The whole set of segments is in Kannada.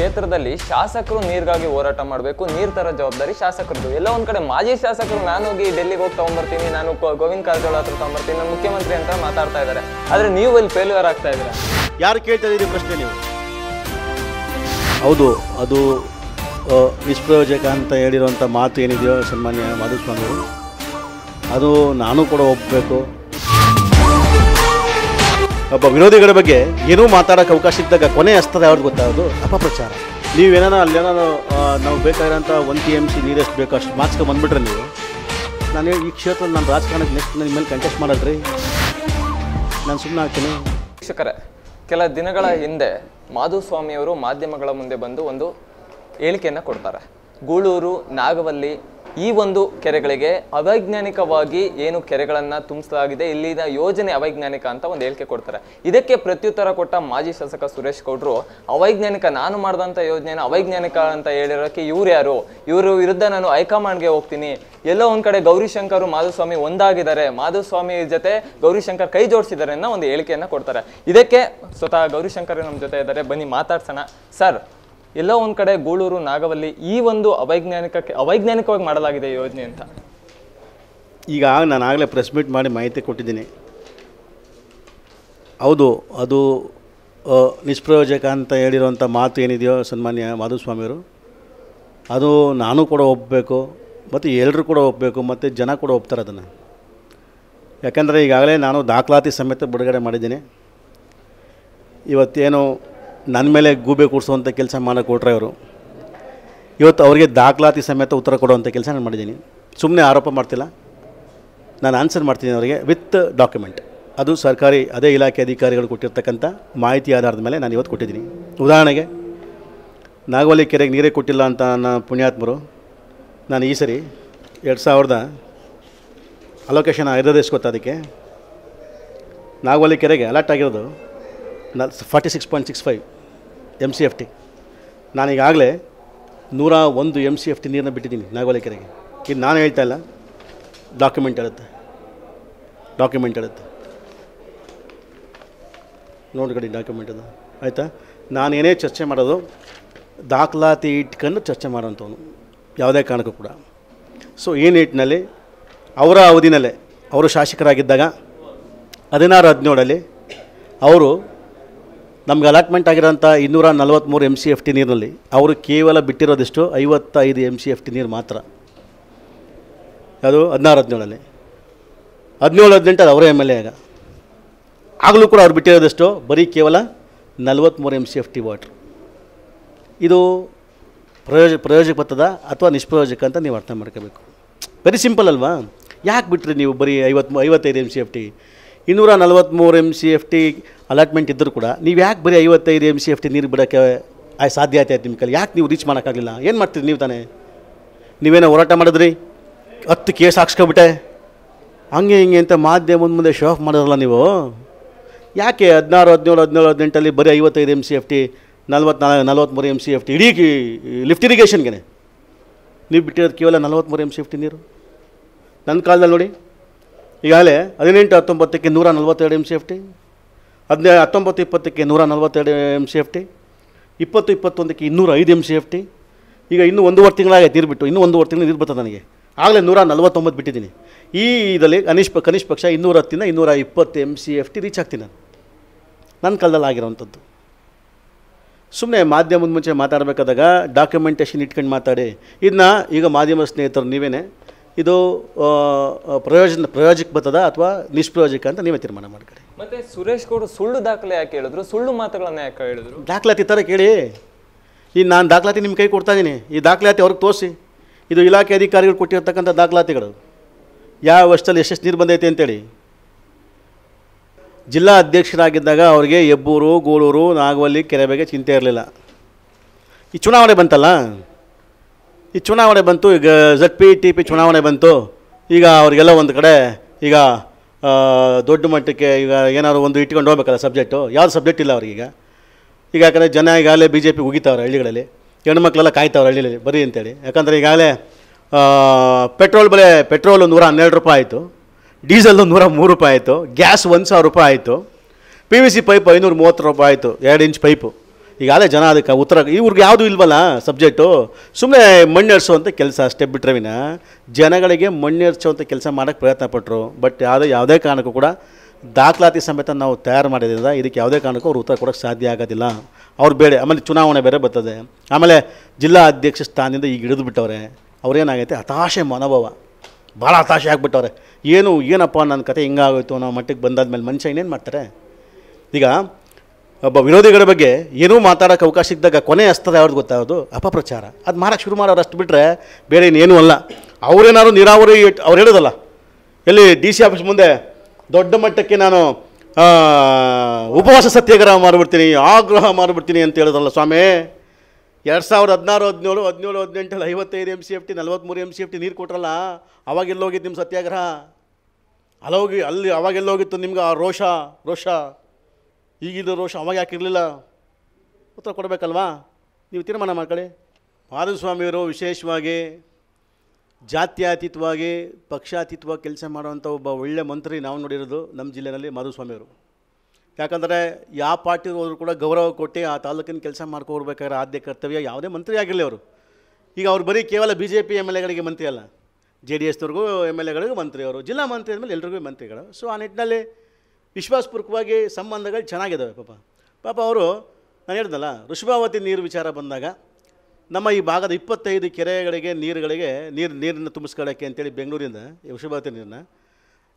ಕ್ಷೇತ್ರದಲ್ಲಿ ಶಾಸಕರು ನೀರಿಗಾಗಿ ಹೋರಾಟ ಮಾಡಬೇಕು ನೀರ್ ತರ ಜವಾಬ್ದಾರಿ ಶಾಸಕರದ್ದು ಎಲ್ಲ ಒಂದ್ ಕಡೆ ಮಾಜಿ ಶಾಸಕರು ನಾನು ಹೋಗಿ ಡೆಲ್ಲಿಗೆ ಹೋಗಿ ತಗೊಂಡ್ಬರ್ತೀನಿ ನಾನು ಗೋವಿಂದ ಕಾರಜೋಳ ಹತ್ರ ತಗೊಂಡ್ಬರ್ತೀನಿ ಮುಖ್ಯಮಂತ್ರಿ ಅಂತ ಮಾತಾಡ್ತಾ ಇದ್ದಾರೆ ಆದ್ರೆ ನೀವು ಇಲ್ಲಿ ಫೇಲ್ಯೂರ್ ಆಗ್ತಾ ಇದ್ದೀರಾ ಯಾರು ಕೇಳ್ತಾ ಇದ್ದೀರಿ ಪ್ರಶ್ನೆ ನೀವು ಹೌದು ಅದು ನಿಷ್ಪ್ರಯೋಜಕ ಅಂತ ಹೇಳಿರುವಂಥ ಮಾತು ಏನಿದೆಯೋ ಸನ್ಮಾನ್ಯ ಮಾಧುಸ್ವಾಮಿ ಅದು ನಾನು ಕೂಡ ಒಪ್ಪಬೇಕು ಒಬ್ಬ ವಿರೋಧಿಗಳ ಬಗ್ಗೆ ಏನೂ ಮಾತಾಡೋಕ್ಕೆ ಅವಕಾಶ ಇದ್ದಾಗ ಕೊನೆ ಅಸ್ತದ ಯಾವ್ದು ಗೊತ್ತಾಗೋದು ಅಪಪ್ರಚಾರ ನೀವೇನೋ ಅಲ್ಲೇನೋ ನಾವು ಬೇಕಾಗಿರೋಂಥ ಒನ್ ಟಿ ಎಮ್ ಸಿ ನೀರೆಷ್ಟು ಬೇಕಷ್ಟು ಅಷ್ಟು ಮಾರ್ಚ್ಗೆ ನೀವು ನಾನು ಈ ಕ್ಷೇತ್ರದಲ್ಲಿ ನಾನು ರಾಜಕಾರಣಕ್ಕೆ ನೆಕ್ಸ್ಟ್ ನಿಮ್ಮ ಮೇಲೆ ಕಂಟೆಸ್ಟ್ ಮಾಡಲ್ರಿ ನಾನು ಸುಮ್ಮನೆ ಹಾಕ್ತೀನಿ ಶಿಕ್ಷಕರೇ ಕೆಲ ದಿನಗಳ ಹಿಂದೆ ಮಾಧುಸ್ವಾಮಿಯವರು ಮಾಧ್ಯಮಗಳ ಮುಂದೆ ಬಂದು ಒಂದು ಹೇಳಿಕೆಯನ್ನು ಕೊಡ್ತಾರೆ ಗೂಳೂರು ನಾಗವಲ್ಲಿ ಈ ಒಂದು ಕೆರೆಗಳಿಗೆ ಅವೈಜ್ಞಾನಿಕವಾಗಿ ಏನು ಕೆರೆಗಳನ್ನು ತುಂಬಿಸಲಾಗಿದೆ ಇಲ್ಲಿನ ಯೋಜನೆ ಅವೈಜ್ಞಾನಿಕ ಅಂತ ಒಂದು ಹೇಳಿಕೆ ಕೊಡ್ತಾರೆ ಇದಕ್ಕೆ ಪ್ರತ್ಯುತ್ತರ ಕೊಟ್ಟ ಮಾಜಿ ಶಾಸಕ ಸುರೇಶ್ ಗೌಡ್ರು ಅವೈಜ್ಞಾನಿಕ ನಾನು ಮಾಡಿದಂಥ ಯೋಜನೆಯನ್ನು ಅವೈಜ್ಞಾನಿಕ ಅಂತ ಹೇಳಿರೋಕ್ಕೆ ಇವ್ರು ಯಾರು ಇವರ ವಿರುದ್ಧ ನಾನು ಹೈಕಮಾಂಡ್ಗೆ ಹೋಗ್ತೀನಿ ಎಲ್ಲೋ ಒಂದು ಕಡೆ ಗೌರಿಶಂಕರ್ ಮಾಧುಸ್ವಾಮಿ ಒಂದಾಗಿದ್ದಾರೆ ಮಾಧುಸ್ವಾಮಿ ಜೊತೆ ಗೌರಿಶಂಕರ್ ಕೈ ಜೋಡಿಸಿದ್ದಾರೆ ಅನ್ನೋ ಒಂದು ಹೇಳಿಕೆಯನ್ನು ಕೊಡ್ತಾರೆ ಇದಕ್ಕೆ ಸ್ವತಃ ಗೌರಿಶಂಕರ್ ನಮ್ಮ ಜೊತೆ ಇದ್ದಾರೆ ಬನ್ನಿ ಮಾತಾಡ್ಸೋಣ ಸರ್ ಎಲ್ಲೋ ಒಂದು ಕಡೆ ಗೂಳೂರು ನಾಗವಲ್ಲಿ ಈ ಒಂದು ಅವೈಜ್ಞಾನಿಕಕ್ಕೆ ಅವೈಜ್ಞಾನಿಕವಾಗಿ ಮಾಡಲಾಗಿದೆ ಯೋಜನೆ ಅಂತ ಈಗ ನಾನು ಆಗಲೇ ಪ್ರೆಸ್ ಮೀಟ್ ಮಾಡಿ ಮಾಹಿತಿ ಕೊಟ್ಟಿದ್ದೀನಿ ಹೌದು ಅದು ನಿಷ್ಪ್ರಯೋಜಕ ಅಂತ ಹೇಳಿರುವಂಥ ಮಾತು ಏನಿದೆಯೋ ಸನ್ಮಾನ್ಯ ಮಾಧುಸ್ವಾಮಿಯವರು ಅದು ನಾನು ಕೂಡ ಒಪ್ಪಬೇಕು ಮತ್ತು ಎಲ್ಲರೂ ಕೂಡ ಒಪ್ಪಬೇಕು ಮತ್ತು ಜನ ಕೂಡ ಒಪ್ತಾರೆ ಅದನ್ನು ಯಾಕೆಂದರೆ ಈಗಾಗಲೇ ನಾನು ದಾಖಲಾತಿ ಸಮೇತ ಬಿಡುಗಡೆ ಮಾಡಿದ್ದೀನಿ ಇವತ್ತೇನು ನನ್ನ ಮೇಲೆ ಗೂಬೆ ಕೂಡಿಸುವಂಥ ಕೆಲಸ ಮಾಡೋ ಕೊಟ್ರೆ ಅವರು ಇವತ್ತು ಅವರಿಗೆ ದಾಖಲಾತಿ ಸಮೇತ ಉತ್ತರ ಕೊಡುವಂಥ ಕೆಲಸ ನಾನು ಮಾಡಿದ್ದೀನಿ ಸುಮ್ಮನೆ ಆರೋಪ ಮಾಡ್ತಿಲ್ಲ ನಾನು ಆನ್ಸರ್ ಮಾಡ್ತೀನಿ ಅವರಿಗೆ ವಿತ್ ಡಾಕ್ಯುಮೆಂಟ್ ಅದು ಸರ್ಕಾರಿ ಅದೇ ಇಲಾಖೆ ಅಧಿಕಾರಿಗಳು ಕೊಟ್ಟಿರ್ತಕ್ಕಂಥ ಮಾಹಿತಿ ಆಧಾರದ ಮೇಲೆ ನಾನು ಇವತ್ತು ಕೊಟ್ಟಿದ್ದೀನಿ ಉದಾಹರಣೆಗೆ ನಾಗವಲ್ಲಿ ಕೆರೆಗೆ ನೀರೇ ಕೊಟ್ಟಿಲ್ಲ ಅಂತ ನನ್ನ ಪುಣ್ಯಾತ್ಮರು ನಾನು ಈ ಸರಿ ಎರಡು ಸಾವಿರದ ಅಲೋಕೇಶನ್ ಇರೋದು ಗೊತ್ತಾ ಅದಕ್ಕೆ ನಾಗವಲ್ಲಿ ಕೆರೆಗೆ ಅಲರ್ಟ್ ಆಗಿರೋದು ನಲ್ forty six point six five M C F T ನಾನೀಗಾಗಲೇ ನೂರ ಒಂದು ಎಮ್ ಸಿ ಎಫ್ ಟಿ ನೀರನ್ನ ಬಿಟ್ಟಿದ್ದೀನಿ ನಾಗೋಲೆ ಕೆರೆಗೆ ಇದು ನಾನು ಹೇಳ್ತಾ ಇಲ್ಲ ಡಾಕ್ಯುಮೆಂಟ್ ಹೇಳುತ್ತೆ ಡಾಕ್ಯುಮೆಂಟ್ ಹೇಳುತ್ತೆ ನೋಡ್ಕೊಡಿ ಡಾಕ್ಯುಮೆಂಟ್ ಅದು ಆಯಿತಾ ನಾನೇನೇ ಚರ್ಚೆ ಮಾಡೋದು ದಾಖಲಾತಿ ಇಟ್ಕೊಂಡು ಚರ್ಚೆ ಮಾಡೋಂಥವನು ಯಾವುದೇ ಕಾರಣಕ್ಕೂ ಕೂಡ ಸೊ ಈ ನಿಟ್ಟಿನಲ್ಲಿ ಅವರ ಅವಧಿನಲ್ಲೇ ಅವರು ಶಾಸಕರಾಗಿದ್ದಾಗ ಹದಿನಾರು ಹದಿನೇಳಲ್ಲಿ ಅವರು ನಮ್ಗೆ ಅಲಾಟ್ಮೆಂಟ್ ಆಗಿರೋಂಥ ಇನ್ನೂರ ನಲ್ವತ್ಮೂರು ಎಮ್ ಸಿ ಎಫ್ ಟಿ ನೀರಿನಲ್ಲಿ ಅವರು ಕೇವಲ ಬಿಟ್ಟಿರೋದಿಷ್ಟು ಐವತ್ತೈದು ಎಮ್ ಸಿ ಎಫ್ ಟಿ ನೀರು ಮಾತ್ರ ಅದು ಹದಿನಾರು ಹದಿನೇಳಲ್ಲಿ ಹದಿನೇಳು ಹದಿನೆಂಟು ಅದು ಅವರೇ ಎಮ್ ಎಲ್ ಎ ಆಗ ಆಗಲೂ ಕೂಡ ಅವ್ರು ಬಿಟ್ಟಿರೋದಿಷ್ಟು ಬರೀ ಕೇವಲ ನಲ್ವತ್ಮೂರು M C F T water ಇದು ಪ್ರಯೋಜ ಪ್ರಯೋಜಕ ಬರ್ತದ ಅಥವಾ ನಿಷ್ಪ್ರಯೋಜಕ ಅಂತ ನೀವು ಅರ್ಥ ಮಾಡ್ಕೋಬೇಕು ವೆರಿ ಸಿಂಪಲ್ ಅಲ್ವಾ ಯಾಕೆ ಬಿಟ್ಟರೆ ನೀವು ಬರೀ ಐವತ್ತು ಐವತ್ತೈದು ಎಮ್ ಸಿ ಎಫ್ ಟಿ ಇನ್ನೂರ ನಲವತ್ತ್ಮೂರು M C F T allotment ಇದ್ದರೂ ಕೂಡ ನೀವು ಯಾಕೆ ಬರೀ ಐವತ್ತೈದು ಎಮ್ ಸಿ ಎಫ್ ಟಿ ನೀರು ಬಿಡೋಕ್ಕೆ ಸಾಧ್ಯ ಆಯ್ತು ನಿಮ್ಮ ಕೈಲಿ ಯಾಕೆ ನೀವು ರೀಚ್ ಮಾಡೋಕ್ಕಾಗಲಿಲ್ಲ ಏನು ಮಾಡ್ತೀರಿ ನೀವು ತಾನೇ ನೀವೇನೋ ಹೋರಾಟ ಮಾಡಿದ್ರಿ ಹತ್ತು ಕೇಸ್ ಹಾಕ್ಸ್ಕೊಬಿಟ್ಟೆ ಹಂಗೆ ಹಿಂಗೆ ಅಂತ ಮಾಧ್ಯಮ ಮುಂದೆ ಶೋ ಆಫ್ ಮಾಡೋದಲ್ಲ ನೀವು ಯಾಕೆ ಹದಿನಾರು ಹದಿನೇಳು ಹದಿನೇಳು ಹದಿನೆಂಟಲ್ಲಿ ಬರೀ ಐವತ್ತೈದು ಎಮ್ ಸಿ ಎಫ್ ಟಿ ನಲ್ವತ್ನಾಲ್ಕು ನಲ್ವತ್ತ್ಮೂರು ಎಮ್ ಸಿ ಎಫ್ ಟಿ ಇಡೀ ಲಿಫ್ಟ್ ಇರಿಗೇಷನ್ಗೆ ನೀವು ಬಿಟ್ಟಿರೋದು ಕೇವಲ ನಲ್ವತ್ತ್ಮೂರು ಎಮ್ ಸಿ ಎಫ್ ಟಿ ನೀರು ನನ್ನ ಕಾಲದಲ್ಲಿ ನೋಡಿ ಈಗಾಗಲೇ ಹದಿನೆಂಟು ಹತ್ತೊಂಬತ್ತಕ್ಕೆ ನೂರ ನಲ್ವತ್ತೆರಡು ಎಮ್ ಸಿ ಎಫ್ ಟಿ ಹದಿನೇ ಹತ್ತೊಂಬತ್ತು ಇಪ್ಪತ್ತಕ್ಕೆ ನೂರ ನಲ್ವತ್ತೆರಡು ಎಮ್ ಸಿ ಎಫ್ ಟಿ ಇಪ್ಪತ್ತು ಇಪ್ಪತ್ತೊಂದಕ್ಕೆ ಇನ್ನೂರ ಐದು ಎಮ್ ಸಿ ಎಫ್ ಟಿ ಈಗ ಇನ್ನೂ ಒಂದೂವರೆ ತಿಂಗಳಾಗೆ ನೀರು ಬಿಟ್ಟು ಇನ್ನೂ ಒಂದೂವರೆ ತಿಂಗಳು ನೀರು ಬರ್ತದೆ ನನಗೆ ಆಗಲೇ ನೂರ ನಲ್ವತ್ತೊಂಬತ್ತು ಬಿಟ್ಟಿದ್ದೀನಿ ಈ ಇದರಲ್ಲಿ ಕನಿಷ್ಪ ಕನಿಷ್ಠ ಪಕ್ಷ ಇನ್ನೂರ ಹತ್ತಿಂದ ಇನ್ನೂರ ಇಪ್ಪತ್ತು M C F T reach ಆಗ್ತೀನಿ ನಾನು ನನ್ನ ಕಾಲದಲ್ಲಿ ಆಗಿರೋವಂಥದ್ದು ಸುಮ್ಮನೆ ಮಾಧ್ಯಮದ ಮುಂಚೆ ಮಾತಾಡಬೇಕಾದಾಗ ಡಾಕ್ಯುಮೆಂಟೇಷನ್ ಇಟ್ಕೊಂಡು ಮಾತಾಡಿ ಇದನ್ನ ಈಗ ಮಾಧ್ಯಮ ಸ್ನೇಹಿತರು ನೀವೇ ಇದು ಪ್ರಯೋಜನ ಪ್ರಯೋಜಕ ಬರ್ತದ ಅಥವಾ ನಿಷ್ಪ್ರಯೋಜಕ ಅಂತ ನೀವೇ ತೀರ್ಮಾನ ಮಾಡ್ಕೊಳ್ಳಿ ಮತ್ತೆ ಸುರೇಶ್ ಗೌಡ ಸುಳ್ಳು ದಾಖಲೆ ಯಾಕೆ ಹೇಳಿದ್ರು ಸುಳ್ಳು ಮಾತುಗಳನ್ನ ಯಾಕೆ ಹೇಳಿದ್ರು ದಾಖಲಾತಿ ಥರ ಕೇಳಿ ಈ ನಾನು ದಾಖಲಾತಿ ನಿಮ್ಮ ಕೈ ಕೊಡ್ತಾ ಇದ್ದೀನಿ ಈ ದಾಖಲಾತಿ ಅವ್ರಿಗೆ ತೋರಿಸಿ ಇದು ಇಲಾಖೆ ಅಧಿಕಾರಿಗಳು ಕೊಟ್ಟಿರ್ತಕ್ಕಂಥ ದಾಖಲಾತಿಗಳು ಯಾವ ವರ್ಷದಲ್ಲಿ ಎಷ್ಟೆಷ್ಟು ನೀರು ಬಂದೈತೆ ಅಂತೇಳಿ ಜಿಲ್ಲಾ ಅಧ್ಯಕ್ಷರಾಗಿದ್ದಾಗ ಅವ್ರಿಗೆ ಹೆಬ್ಬೂರು ಗೋಳೂರು ನಾಗವಲ್ಲಿ ಕೆರೆ ಬಗ್ಗೆ ಚಿಂತೆ ಇರಲಿಲ್ಲ ಈ ಚುನಾವಣೆ ಬಂತಲ್ಲ ಈ ಚುನಾವಣೆ ಬಂತು ಈಗ ಝಟ್ ಪಿ ಟಿ ಪಿ ಚುನಾವಣೆ ಬಂತು ಈಗ ಅವರಿಗೆಲ್ಲ ಒಂದು ಕಡೆ ಈಗ ದೊಡ್ಡ ಮಟ್ಟಕ್ಕೆ ಈಗ ಏನಾದ್ರು ಒಂದು ಇಟ್ಕೊಂಡು ಹೋಗ್ಬೇಕಲ್ಲ ಸಬ್ಜೆಕ್ಟು ಯಾವ್ದು ಸಬ್ಜೆಕ್ಟ್ ಇಲ್ಲ ಅವ್ರಿಗೆ ಈಗ ಈಗ ಯಾಕಂದರೆ ಜನ ಈಗಾಗಲೇ ಬಿ ಜೆ ಪಿ ಉಗಿತಾವ್ರೆ ಹಳ್ಳಿಗಳಲ್ಲಿ ಹೆಣ್ಮಕ್ಳೆಲ್ಲ ಕಾಯ್ತಾವ್ರೆ ಹಳ್ಳಿಗಳಲ್ಲಿ ಬರೀ ಅಂತೇಳಿ ಯಾಕಂದರೆ ಈಗಾಗಲೇ ಪೆಟ್ರೋಲ್ ಬೆಲೆ ಪೆಟ್ರೋಲ್ ನೂರ ಹನ್ನೆರಡು ರೂಪಾಯಿ ಆಯಿತು ಡೀಸೆಲ್ ನೂರ ಮೂರು ರೂಪಾಯಿ ಆಯಿತು ಗ್ಯಾಸ್ ಒಂದು ಸಾವಿರ ರೂಪಾಯಿ ಆಯಿತು ಪಿ ವಿ ಸಿ ಪೈಪ್ ಐನೂರು ಮೂವತ್ತು ರೂಪಾಯಿ ಆಯಿತು ಎರಡು ಇಂಚ್ ಪೈಪು ಈಗಾಗಲೇ ಜನ ಅದಕ್ಕೆ ಉತ್ತರ ಇವ್ರಿಗೆ ಯಾವುದು ಇಲ್ವಲ್ಲ ಸಬ್ಜೆಕ್ಟು ಸುಮ್ಮನೆ ಮಣ್ಣೆರ್ಸೋ ಅಂತ ಕೆಲಸ ಬಿಟ್ಟರೆ ಬಿಟ್ರವಿನ ಜನಗಳಿಗೆ ಅಂತ ಕೆಲಸ ಮಾಡೋಕ್ಕೆ ಪ್ರಯತ್ನ ಪಟ್ಟರು ಬಟ್ ಯಾವುದೇ ಯಾವುದೇ ಕಾರಣಕ್ಕೂ ಕೂಡ ದಾಖಲಾತಿ ಸಮೇತ ನಾವು ತಯಾರು ಮಾಡಿದ್ರಿಂದ ಇದಕ್ಕೆ ಯಾವುದೇ ಕಾರಣಕ್ಕೂ ಅವ್ರು ಉತ್ತರ ಕೊಡೋಕ್ಕೆ ಸಾಧ್ಯ ಆಗೋದಿಲ್ಲ ಅವ್ರು ಬೇರೆ ಆಮೇಲೆ ಚುನಾವಣೆ ಬೇರೆ ಬರ್ತದೆ ಆಮೇಲೆ ಜಿಲ್ಲಾ ಅಧ್ಯಕ್ಷ ಸ್ಥಾನದಿಂದ ಈಗ ಹಿಡಿದು ಬಿಟ್ಟವ್ರೆ ಅವ್ರೇನಾಗೈತೆ ಹತಾಶೆ ಮನೋಭಾವ ಭಾಳ ಹತಾಶೆ ಆಗಿಬಿಟ್ಟವ್ರೆ ಏನು ಏನಪ್ಪ ನನ್ನ ಕತೆ ಹಿಂಗಾಗೋಯ್ತು ಅನ್ನೋ ಮಟ್ಟಿಗೆ ಬಂದಾದ ಮೇಲೆ ಮನುಷ್ಯ ಇನ್ನೇನು ಮಾಡ್ತಾರೆ ಈಗ ಒಬ್ಬ ವಿರೋಧಿಗಳ ಬಗ್ಗೆ ಏನೂ ಮಾತಾಡೋಕೆ ಅವಕಾಶ ಇದ್ದಾಗ ಕೊನೆ ಹಸ್ತದ ಯಾವ್ದು ಗೊತ್ತಾಗೋದು ಅಪಪ್ರಚಾರ ಅದು ಮಾರಕ್ಕೆ ಶುರು ಮಾಡೋರು ಅಷ್ಟು ಬಿಟ್ಟರೆ ಬೇರೆ ಇನ್ನೇನೂ ಅಲ್ಲ ಅವರೇನಾದ್ರು ನೀರಾವರಿ ಅವ್ರು ಹೇಳೋದಲ್ಲ ಎಲ್ಲಿ ಡಿ ಸಿ ಆಫೀಸ್ ಮುಂದೆ ದೊಡ್ಡ ಮಟ್ಟಕ್ಕೆ ನಾನು ಉಪವಾಸ ಸತ್ಯಾಗ್ರಹ ಮಾಡಿಬಿಡ್ತೀನಿ ಆಗ್ರಹ ಮಾಡಿಬಿಡ್ತೀನಿ ಅಂತ ಹೇಳೋದಲ್ಲ ಸ್ವಾಮಿ ಎರಡು ಸಾವಿರದ ಹದಿನಾರು ಹದಿನೇಳು ಹದಿನೇಳು ಹದಿನೆಂಟಲ್ಲಿ ಐವತ್ತೈದು ಎಮ್ ಸಿ ಎಫ್ ಟಿ ನಲ್ವತ್ತ್ಮೂರು ಎಮ್ ಸಿ ಎಫ್ ಟಿ ನೀರು ಕೊಟ್ರಲ್ಲ ಅವಾಗೆಲ್ಲೋಗಿದ್ದು ನಿಮ್ಮ ಸತ್ಯಾಗ್ರಹ ಅಲ್ಲೋಗಿ ಅಲ್ಲಿ ಅವಾಗೆಲ್ಲೋಗಿತ್ತು ನಿಮ್ಗೆ ಆ ರೋಷ ರೋಷ ಈಗಿಲ್ಲದ ರೋಷ ಅವಾಗ ಯಾಕೆ ಇರಲಿಲ್ಲ ಉತ್ತರ ಕೊಡಬೇಕಲ್ವಾ ನೀವು ತೀರ್ಮಾನ ಮಾಡ್ಕೊಳ್ಳಿ ಮಾಧುಸ್ವಾಮಿಯವರು ವಿಶೇಷವಾಗಿ ಜಾತ್ಯಾತೀತವಾಗಿ ಪಕ್ಷಾತೀತವಾಗಿ ಕೆಲಸ ಮಾಡುವಂಥ ಒಬ್ಬ ಒಳ್ಳೆಯ ಮಂತ್ರಿ ನಾವು ನೋಡಿರೋದು ನಮ್ಮ ಜಿಲ್ಲೆಯಲ್ಲಿ ಮಾಧುಸ್ವಾಮಿಯವರು ಯಾಕಂದರೆ ಯಾವ ಪಾರ್ಟಿ ಹೋದರೂ ಕೂಡ ಗೌರವ ಕೊಟ್ಟು ಆ ತಾಲೂಕಿನ ಕೆಲಸ ಮಾಡ್ಕೊಬೇಕಾದ್ರೆ ಆದ್ಯ ಕರ್ತವ್ಯ ಯಾವುದೇ ಮಂತ್ರಿ ಆಗಿರಲಿ ಅವರು ಈಗ ಅವ್ರು ಬರೀ ಕೇವಲ B J P M L ಎಗಳಿಗೆ ಮಂತ್ರಿ ಅಲ್ಲ ಜೆ ಡಿ ಎಸ್ನವ್ರಿಗೂ ಎಮ್ ಎಲ್ ಎಗಳಿಗೂ ಮಂತ್ರಿ ಅವರು ಜಿಲ್ಲಾ ಮಂತ್ರಿ ಆದಮೇಲೆ ಎಲ್ರಿಗೂ ಮಂತ್ರಿಗಳು ಸೊ ಆ ನಿಟ್ಟಿನಲ್ಲಿ ವಿಶ್ವಾಸಪೂರ್ವಕವಾಗಿ ಸಂಬಂಧಗಳು ಚೆನ್ನಾಗಿದ್ದಾವೆ ಪಾಪ ಪಾಪ ಅವರು ನಾನು ಹೇಳ್ದಲ್ಲ ಋಷಭಾವತಿ ನೀರು ವಿಚಾರ ಬಂದಾಗ ನಮ್ಮ ಈ ಭಾಗದ ಇಪ್ಪತ್ತೈದು ಕೆರೆಗಳಿಗೆ ನೀರುಗಳಿಗೆ ನೀರು ನೀರನ್ನು ತುಂಬಿಸ್ಕೊಳ್ಳೋಕ್ಕೆ ಅಂತೇಳಿ ಬೆಂಗಳೂರಿಂದ ಋಷಭಾವತಿ ನೀರನ್ನ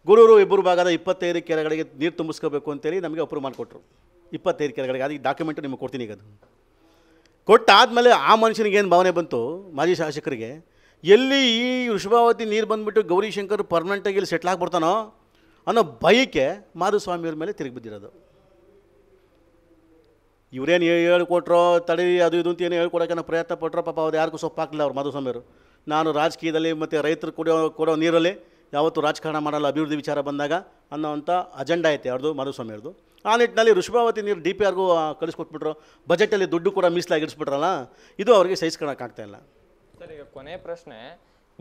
ಗುರೂರು ಇಬ್ಬರು ಭಾಗದ ಇಪ್ಪತ್ತೈದು ಕೆರೆಗಳಿಗೆ ನೀರು ತುಂಬಿಸ್ಕೋಬೇಕು ಅಂತೇಳಿ ನಮಗೆ ಅಪ್ರೂವ್ ಮಾಡಿಕೊಟ್ರು ಇಪ್ಪತ್ತೈದು ಕೆರೆಗಳಿಗೆ ಅದಕ್ಕೆ ಡಾಕ್ಯುಮೆಂಟು ನಿಮಗೆ ಕೊಡ್ತೀನಿ ಈಗ ಅದು ಕೊಟ್ಟಾದಮೇಲೆ ಆ ಮನುಷ್ಯನಿಗೆ ಏನು ಭಾವನೆ ಬಂತು ಮಾಜಿ ಶಾಸಕರಿಗೆ ಎಲ್ಲಿ ಈ ಋಷಭಾವತಿ ನೀರು ಬಂದುಬಿಟ್ಟು ಗೌರಿಶಂಕರ್ ಪರ್ಮನೆಂಟಾಗಿ ಇಲ್ಲಿ ಸೆಟ್ಲ್ ಆಗಿಬಿಡ್ತಾನೋ ಅನ್ನೋ ಬಯಕೆ ಮಾಧುಸ್ವಾಮಿಯವ್ರ ಮೇಲೆ ತಿರುಗಿ ಬಿದ್ದಿರೋದು ಇವರೇನು ಹೇಳ್ಕೊಟ್ರೋ ತಡಿ ಅದು ಇದು ಅಂತ ಏನು ಹೇಳ್ಕೊಡೋಕೆ ಪ್ರಯತ್ನ ಪಟ್ಟರೋ ಪಾಪ ಅವ್ರು ಯಾರಿಗೂ ಸೊಪ್ಪಾಗಲಿಲ್ಲ ಅವ್ರು ಮಾಧುಸ್ವಾಮಿಯವರು ನಾನು ರಾಜಕೀಯದಲ್ಲಿ ಮತ್ತು ರೈತರು ಕೊಡೋ ಕೊಡೋ ನೀರಲ್ಲಿ ಯಾವತ್ತೂ ರಾಜಕಾರಣ ಮಾಡಲ್ಲ ಅಭಿವೃದ್ಧಿ ವಿಚಾರ ಬಂದಾಗ ಅನ್ನೋವಂಥ ಅಜೆಂಡಾ ಐತೆ ಅವ್ರದ್ದು ಮಾಧುಸ್ವಾಮಿಯವ್ರದ್ದು ಆ ನಿಟ್ಟಿನಲ್ಲಿ ಋಷಭಾವತಿ ನೀರು ಡಿ ಪಿ ಆರ್ಗೂ ಕಳಿಸ್ಕೊಟ್ಬಿಟ್ರು ಬಜೆಟಲ್ಲಿ ದುಡ್ಡು ಕೂಡ ಇಡಿಸ್ಬಿಟ್ರಲ್ಲ ಇದು ಅವರಿಗೆ ಸಹಿಸ್ಕೊಳಕ್ಕಾಗ್ತಾ ಇಲ್ಲ ಸರ್ ಈಗ ಕೊನೆ ಪ್ರಶ್ನೆ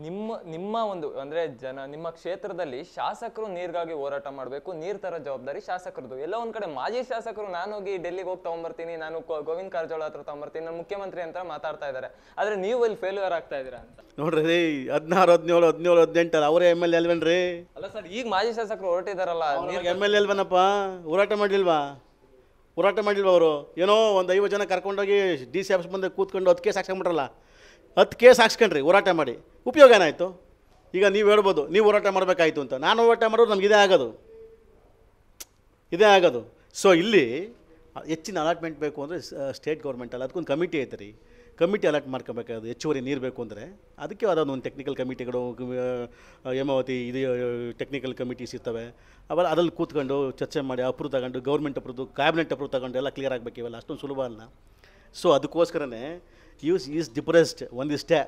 ನಿಮ್ಮ ನಿಮ್ಮ ಒಂದು ಅಂದ್ರೆ ಜನ ನಿಮ್ಮ ಕ್ಷೇತ್ರದಲ್ಲಿ ಶಾಸಕರು ನೀರ್ಗಾಗಿ ಹೋರಾಟ ಮಾಡಬೇಕು ನೀರ್ ತರ ಜವಾಬ್ದಾರಿ ಶಾಸಕರದು ಎಲ್ಲ ಒಂದ್ ಕಡೆ ಮಾಜಿ ಶಾಸಕರು ನಾನು ಹೋಗಿ ಡೆಲ್ಲಿಗೆ ಹೋಗಿ ತಗೊಂಡ್ಬರ್ತೀನಿ ನಾನು ಗೋವಿಂದ ಕಾರಜೋಳ ಹತ್ರ ತಗೊಂಡ್ಬರ್ತೀನಿ ನಾನು ಮುಖ್ಯಮಂತ್ರಿ ಅಂತ ಮಾತಾಡ್ತಾ ಇದ್ದಾರೆ ಆದ್ರೆ ನೀವು ಇಲ್ಲಿ ಫೇಲ್ಯೂರ್ ಆಗ್ತಾ ಇದ್ದೀರಾ ಅಂತ ನೋಡ್ರಿ ಹದಿನಾರು ಹದಿನೇಳು ಹದಿನೇಳು ಹದಿನೆಂಟಲ್ಲ ಅವರೇ ಎಮ್ ಎಲ್ ರೀ ಅಲ್ಲ ಸರ್ ಈಗ ಮಾಜಿ ಶಾಸಕರು ಹೊರಟಿದಾರಲ್ಲ ಎಮ್ ಎಲ್ ಎಲ್ವನಪ್ಪ ಹೋರಾಟ ಮಾಡಿಲ್ವಾ ಹೋರಾಟ ಮಾಡಿಲ್ವಾ ಅವರು ಏನೋ ಒಂದು ಐವತ್ತು ಜನ ಕರ್ಕೊಂಡೋಗಿ ಡಿ ಸಿ ಆಫೀಸ್ ಮುಂದೆ ಕೂತ್ಕೊಂಡು ಅದಕ್ಕೆ ಸಾಕ್ಷಿಬಿಟ್ರಲ್ಲ ಹತ್ತು ಕೇಸ್ ಹಾಕ್ಸ್ಕೊಂಡ್ರಿ ಹೋರಾಟ ಮಾಡಿ ಉಪಯೋಗ ಏನಾಯಿತು ಈಗ ನೀವು ಹೇಳ್ಬೋದು ನೀವು ಹೋರಾಟ ಮಾಡಬೇಕಾಯ್ತು ಅಂತ ನಾನು ಹೋರಾಟ ಮಾಡೋರು ನಮ್ಗೆ ಇದೇ ಆಗೋದು ಇದೇ ಆಗೋದು ಸೊ ಇಲ್ಲಿ ಹೆಚ್ಚಿನ ಅಲಾಟ್ಮೆಂಟ್ ಬೇಕು ಅಂದರೆ ಸ್ಟೇಟ್ ಗೌರ್ಮೆಂಟಲ್ಲಿ ಅದಕ್ಕೊಂದು ಕಮಿಟಿ ಐತೆ ರೀ ಕಮಿಟಿ ಅಲಾಟ್ ಮಾಡ್ಕೋಬೇಕಾದ್ರು ಹೆಚ್ಚುವರಿ ನೀರು ಬೇಕು ಅಂದರೆ ಅದಕ್ಕೆ ಅದೊಂದು ಒಂದು ಟೆಕ್ನಿಕಲ್ ಕಮಿಟಿಗಳು ಹೇಮಾವತಿ ಇದು ಟೆಕ್ನಿಕಲ್ ಕಮಿಟೀಸ್ ಇರ್ತವೆ ಅವೆಲ್ಲ ಅದ್ರಲ್ಲಿ ಕೂತ್ಕೊಂಡು ಚರ್ಚೆ ಮಾಡಿ ಅಪ್ರೂವ್ ತಗೊಂಡು ಗೌರ್ಮೆಂಟ್ ಅಪ್ರೂವ್ ಕ್ಯಾಬಿನೆಟ್ ಅಪ್ರೂವ್ ತಗೊಂಡು ಎಲ್ಲ ಕ್ಲಿಯರ್ ಆಗಬೇಕು ಇವೆಲ್ಲ ಅಷ್ಟೊಂದು ಸುಲಭ ಅಲ್ಲ ಸೊ ಅದಕ್ಕೋಸ್ಕರನೇ ಯೂಸ್ ಈಸ್ ಡಿಪ್ರೆಸ್ಡ್ ಒಂದಿಷ್ಟೇ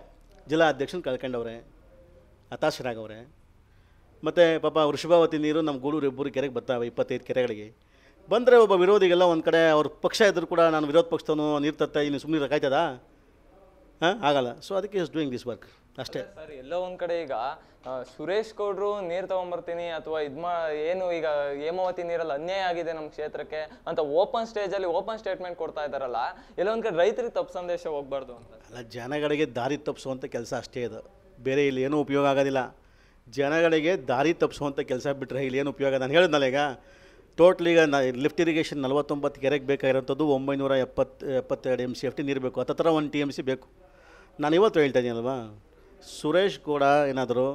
ಜಿಲ್ಲಾ ಅಧ್ಯಕ್ಷನ ಕಳ್ಕೊಂಡವ್ರೆ ಹತಾಶರಾಗವ್ರೆ ಮತ್ತು ಪಾಪ ವೃಷಭಾವತಿ ನೀರು ನಮ್ಮ ಗೂಡೂರು ಇಬ್ಬರು ಕೆರೆಗೆ ಬರ್ತಾವೆ ಇಪ್ಪತ್ತೈದು ಕೆರೆಗಳಿಗೆ ಬಂದರೆ ಒಬ್ಬ ವಿರೋಧಿಗೆಲ್ಲ ಒಂದು ಕಡೆ ಅವ್ರ ಪಕ್ಷ ಇದ್ದರೂ ಕೂಡ ನಾನು ವಿರೋಧ ಪಕ್ಷದವನು ನೀರು ತತ್ತ ಇನ್ನು ಸುಮ್ಮನೆ ಕಾಯ್ತದಾ ಹಾಂ ಆಗಲ್ಲ ಸೊ ಅದಕ್ಕೆ ಇಸ್ ಡೂಯಿಂಗ್ ದಿಸ್ ವರ್ಕ್ ಅಷ್ಟೇ ಸರ್ ಎಲ್ಲೋ ಒಂದ್ ಕಡೆ ಈಗ ಸುರೇಶ್ ಗೌಡ್ರು ನೀರ್ ತಗೊಂಡ್ಬರ್ತೀನಿ ಅಥವಾ ಮಾ ಏನು ಈಗ ಹೇಮಾವತಿ ನೀರಲ್ಲಿ ಅನ್ಯಾಯ ಆಗಿದೆ ನಮ್ಮ ಕ್ಷೇತ್ರಕ್ಕೆ ಅಂತ ಓಪನ್ ಸ್ಟೇಜ್ ಅಲ್ಲಿ ಓಪನ್ ಸ್ಟೇಟ್ಮೆಂಟ್ ಕೊಡ್ತಾ ಇದಾರಲ್ಲ ಎಲ್ಲೋ ಒಂದ್ ಕಡೆ ರೈತರಿಗೆ ತಪ್ಪು ಸಂದೇಶ ಹೋಗ್ಬಾರ್ದು ಅಂತ ಅಲ್ಲ ಜನಗಳಿಗೆ ದಾರಿ ತಪ್ಪಿಸುವಂಥ ಕೆಲಸ ಅಷ್ಟೇ ಇದು ಬೇರೆ ಇಲ್ಲಿ ಏನೂ ಉಪಯೋಗ ಆಗೋದಿಲ್ಲ ಜನಗಳಿಗೆ ದಾರಿ ತಪ್ಪಿಸುವಂಥ ಕೆಲಸ ಬಿಟ್ಟರೆ ಇಲ್ಲಿ ಏನು ಉಪಯೋಗ ನಾನು ಹೇಳಿದ್ನಲ್ಲ ಈಗ ಟೋಟ್ಲಿ ಈಗ ಲಿಫ್ಟ್ ಇರಿಗೇಷನ್ ನಲವತ್ತೊಂಬತ್ತು ಕೆರೆಗೆ ಬೇಕಾಗಿರೋಂಥದ್ದು ಒಂಬೈನೂರ ಎಪ್ಪತ್ತು ಎಪ್ಪತ್ತೆರಡು ಎಮ್ ಸಿ ಎಫ್ ಟಿ ನೀರು ಬೇಕು ಹತ್ತತ್ರ ಒನ್ ಟಿ ಎಮ್ ಸಿ ಬೇಕು ನಾನು ಇವತ್ತು ಹೇಳ್ತಾ ಅಲ್ವಾ ಸುರೇಶ್ ಕೂಡ ಏನಾದರೂ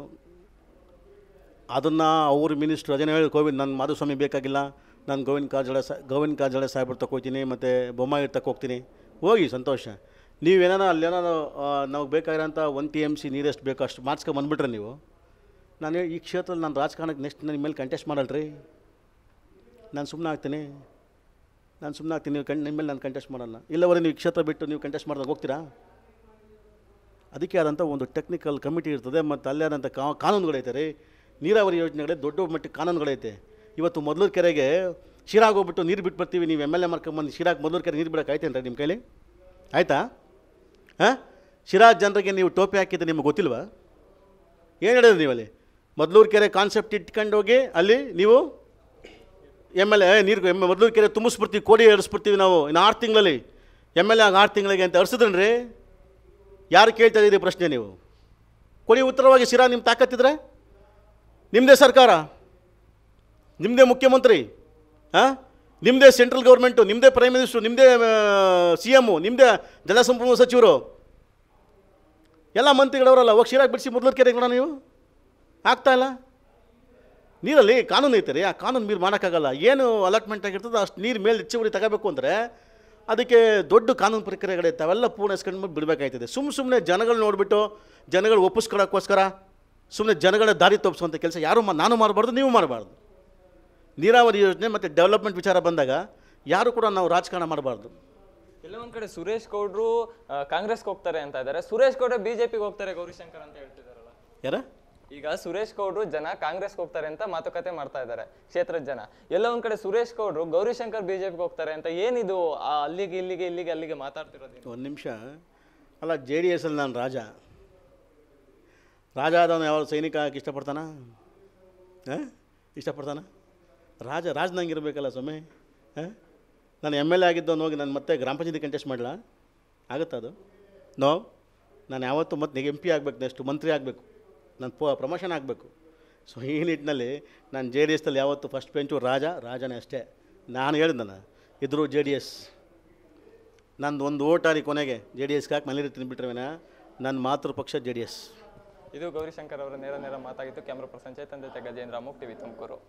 ಅದನ್ನು ಅವ್ರ ಮಿನಿಸ್ಟ್ರು ಅದೇನು ಹೇಳಿ ಗೋವಿಂದ್ ನನ್ನ ಮಾಧುಸ್ವಾಮಿ ಬೇಕಾಗಿಲ್ಲ ನಾನು ಗೋವಿಂದ ಕಾರಜೋಳ ಸಾ ಗೋವಿಂದ ಕಾರಜೋಳ ಸಾಹೇಬ್ರ ತಗೋತೀನಿ ಮತ್ತು ಬೊಮ್ಮಾಯಿ ತಗೋಗ್ತೀನಿ ಹೋಗಿ ಸಂತೋಷ ನೀವೇನಾರ ಅಲ್ಲೇನೋ ನಮಗೆ ಬೇಕಾಗಿರೋಂಥ ಒನ್ ಟಿ ಎಮ್ ಸಿ ನೀರೆಷ್ಟು ಬೇಕೋ ಅಷ್ಟು ಮಾಡ್ಸ್ಕೊಂಡು ಬಂದುಬಿಟ್ರೆ ನೀವು ನಾನು ಈ ಕ್ಷೇತ್ರದಲ್ಲಿ ನಾನು ರಾಜಕಾರಣಕ್ಕೆ ನೆಕ್ಸ್ಟ್ ನನ್ನ ಮೇಲೆ ಕಂಟೆಸ್ಟ್ ಮಾಡಲ್ರಿ ನಾನು ಸುಮ್ಮನೆ ಆಗ್ತೀನಿ ನಾನು ಸುಮ್ಮನೆ ಆಗ್ತೀನಿ ನೀವು ಕಣ್ ನಿಮ್ಮ ಮೇಲೆ ನಾನು ಕಂಟೆಸ್ಟ್ ಮಾಡಲ್ಲ ಇಲ್ಲವರೆ ನೀವು ಕ್ಷೇತ್ರ ಬಿಟ್ಟು ನೀವು ಕಂಟೆಸ್ಟ್ ಮಾಡಿದಾಗ ಹೋಗ್ತೀರಾ ಅದಕ್ಕೆ ಆದಂಥ ಒಂದು ಟೆಕ್ನಿಕಲ್ ಕಮಿಟಿ ಇರ್ತದೆ ಮತ್ತು ಅಲ್ಲೇ ಆದಂಥ ಕಾನೂನುಗಳೈತೆ ರೀ ನೀರಾವರಿ ಯೋಜನೆಗಳೇ ದೊಡ್ಡ ಮಟ್ಟಿಗೆ ಕಾನೂನುಗಳೈತೆ ಇವತ್ತು ಮೊದಲೂರು ಕೆರೆಗೆ ಶಿರಾಗ ಹೋಗ್ಬಿಟ್ಟು ನೀರು ಬಿಟ್ಟು ಬರ್ತೀವಿ ನೀವು ಎಮ್ ಎಲ್ ಎ ಮಾರ್ಕೊಂಬಂದು ಶಿರಾಗ್ ಮೊದಲೂರು ಕೆರೆ ನೀರು ಬಿಡೋಕೆ ಆಯ್ತೇನು ರೀ ನಿಮ್ಮ ಕೈಲಿ ಆಯಿತಾ ಹಾಂ ಶಿರಾ ಜನರಿಗೆ ನೀವು ಟೋಪಿ ಹಾಕಿದ್ರೆ ನಿಮಗೆ ಗೊತ್ತಿಲ್ವಾ ಏನು ಹೇಳಿದ್ರಿ ನೀವಲ್ಲಿ ಮೊದಲೂರು ಕೆರೆ ಕಾನ್ಸೆಪ್ಟ್ ಇಟ್ಕೊಂಡು ಹೋಗಿ ಅಲ್ಲಿ ನೀವು ಎಮ್ ಎಲ್ ಎ ನೀರು ಎಮ್ ಮೊದಲೂರು ಕೆರೆ ತುಂಬಿಸ್ಬಿಡ್ತೀವಿ ಕೋಡಿ ಹರಿಸ್ಬಿಡ್ತೀವಿ ನಾವು ಇನ್ನು ಆರು ತಿಂಗಳಲ್ಲಿ ಎಮ್ ಎಲ್ ಎ ಆರು ತಿಂಗಳಿಗೆ ಅಂತ ರೀ ಯಾರು ಕೇಳ್ತಾ ಇದ್ದೀರಿ ಪ್ರಶ್ನೆ ನೀವು ಕೊಡಿ ಉತ್ತರವಾಗಿ ಶಿರಾ ನಿಮ್ಮ ತಾಕತ್ತಿದ್ರೆ ನಿಮ್ಮದೇ ಸರ್ಕಾರ ನಿಮ್ಮದೇ ಮುಖ್ಯಮಂತ್ರಿ ಹಾಂ ನಿಮ್ಮದೇ ಸೆಂಟ್ರಲ್ ಗೌರ್ಮೆಂಟು ನಿಮ್ಮದೇ ಪ್ರೈಮ್ ಮಿನಿಸ್ಟ್ರು ನಿಮ್ಮದೇ ಸಿ ಎಮ್ಮು ನಿಮ್ಮದೇ ಜಲಸಂಪನ್ಮೂಲ ಸಚಿವರು ಎಲ್ಲ ಮಂತ್ರಿಗಳವರಲ್ಲ ಅವಾಗ ಶಿರಾಗಿ ಬಿಡಿಸಿ ಮೊದಲು ಕೂಡ ನೀವು ಆಗ್ತಾ ಇಲ್ಲ ನೀರಲ್ಲಿ ಕಾನೂನು ಐತೆ ರೀ ಆ ಕಾನೂನು ಮೀರು ಮಾಡೋಕ್ಕಾಗಲ್ಲ ಏನು ಅಲಾಟ್ಮೆಂಟ್ ಆಗಿರ್ತದೆ ಅಷ್ಟು ನೀರು ಮೇಲೆ ಹೆಚ್ಚುವರಿ ತಗೋಬೇಕು ಅಂದರೆ ಅದಕ್ಕೆ ದೊಡ್ಡ ಕಾನೂನು ಪ್ರಕ್ರಿಯೆಗಳಿತ್ತು ಅವೆಲ್ಲ ಪೂರ್ಣಸ್ಕೊಂಡು ಬಿಡಬೇಕಾಯ್ತದೆ ಸುಮ್ ಸುಮ್ಮನೆ ಜನಗಳು ನೋಡಿಬಿಟ್ಟು ಜನಗಳು ಒಪ್ಪಿಸ್ಕೊಳ್ಳೋಕ್ಕೋಸ್ಕರ ಸುಮ್ಮನೆ ಜನಗಳ ದಾರಿ ತೋಪಿಸುವಂಥ ಕೆಲಸ ಯಾರು ನಾನು ಮಾಡಬಾರ್ದು ನೀವು ಮಾಡಬಾರ್ದು ನೀರಾವರಿ ಯೋಜನೆ ಮತ್ತು ಡೆವಲಪ್ಮೆಂಟ್ ವಿಚಾರ ಬಂದಾಗ ಯಾರು ಕೂಡ ನಾವು ರಾಜಕಾರಣ ಮಾಡಬಾರ್ದು ಎಲ್ಲ ಒಂದು ಕಡೆ ಸುರೇಶ್ ಗೌಡ್ರು ಕಾಂಗ್ರೆಸ್ಗೆ ಹೋಗ್ತಾರೆ ಅಂತ ಇದ್ದಾರೆ ಸುರೇಶ್ ಗೌಡ್ರು ಪಿಗೆ ಹೋಗ್ತಾರೆ ಗೌರಿಶಂಕರ್ ಅಂತ ಹೇಳ್ತಿದ್ದಾರಲ್ಲ ಯಾರ ಈಗ ಸುರೇಶ್ ಗೌಡ್ರು ಜನ ಕಾಂಗ್ರೆಸ್ಗೆ ಹೋಗ್ತಾರೆ ಅಂತ ಮಾತುಕತೆ ಮಾಡ್ತಾ ಇದ್ದಾರೆ ಕ್ಷೇತ್ರದ ಜನ ಎಲ್ಲ ಒಂದ್ ಕಡೆ ಸುರೇಶ್ ಗೌಡ್ರು ಗೌರಿಶಂಕರ್ ಬಿಜೆಪಿ ಹೋಗ್ತಾರೆ ಅಂತ ಏನಿದು ಆ ಅಲ್ಲಿಗೆ ಇಲ್ಲಿಗೆ ಇಲ್ಲಿಗೆ ಅಲ್ಲಿಗೆ ಮಾತಾಡ್ತಿರೋದು ಒಂದು ನಿಮಿಷ ಅಲ್ಲ ಜೆ ಡಿ ಎಸ್ ಅಲ್ಲಿ ನಾನು ರಾಜ ರಾಜ ಆದವನು ಯಾವ ಸೈನಿಕ ಹಾಕಿ ಇಷ್ಟಪಡ್ತಾನ ಇಷ್ಟಪಡ್ತಾನ ರಾಜ ರಾಜ ನಂಗೆ ಇರಬೇಕಲ್ಲ ಸ್ವಾಮಿ ಹಾಂ ನಾನು ಎಮ್ ಎಲ್ ಎ ಆಗಿದ್ದವನು ಹೋಗಿ ನಾನು ಮತ್ತೆ ಗ್ರಾಮ ಪಂಚಾಯತಿ ಕಂಟೆಸ್ಟ್ ಮಾಡಲ ಆಗುತ್ತಾ ಅದು ನೋ ನಾನು ಯಾವತ್ತೂ ಮತ್ತೆ ಎಂ ಪಿ ಆಗಬೇಕು ನೆಕ್ಸ್ಟು ಮಂತ್ರಿ ಆಗಬೇಕು ನನ್ನ ಪ ಪ್ರಮೋಷನ್ ಆಗಬೇಕು ಸೊ ಈ ನಿಟ್ಟಿನಲ್ಲಿ ನಾನು ಜೆ ಡಿ ಎಸ್ನಲ್ಲಿ ಯಾವತ್ತು ಫಸ್ಟ್ ಬೆಂಚು ರಾಜ ರಾಜನೇ ಅಷ್ಟೇ ನಾನು ಹೇಳಿದ್ದಾನೆ ಇದ್ರೂ ಜೆ ಡಿ ಎಸ್ ನಂದು ಒಂದು ಓಟಾರಿ ಕೊನೆಗೆ ಜೆ ಡಿ ಎಸ್ಗೆ ಹಾಕಿ ಮನೇಲಿ ವಿನ ನನ್ನ ಮಾತೃ ಪಕ್ಷ ಜೆ ಡಿ ಎಸ್ ಇದು ಗೌರಿಶಂಕರ್ ಅವರ ನೇರ ನೇರ ಮಾತಾಗಿತ್ತು ಕ್ಯಾಮ್ರಾ ಪರ್ಸನ್ ಚೇತನ್ ಜೊತೆ ಗಜೇಂದ್ರ ವಿ ತುಮಕೂರು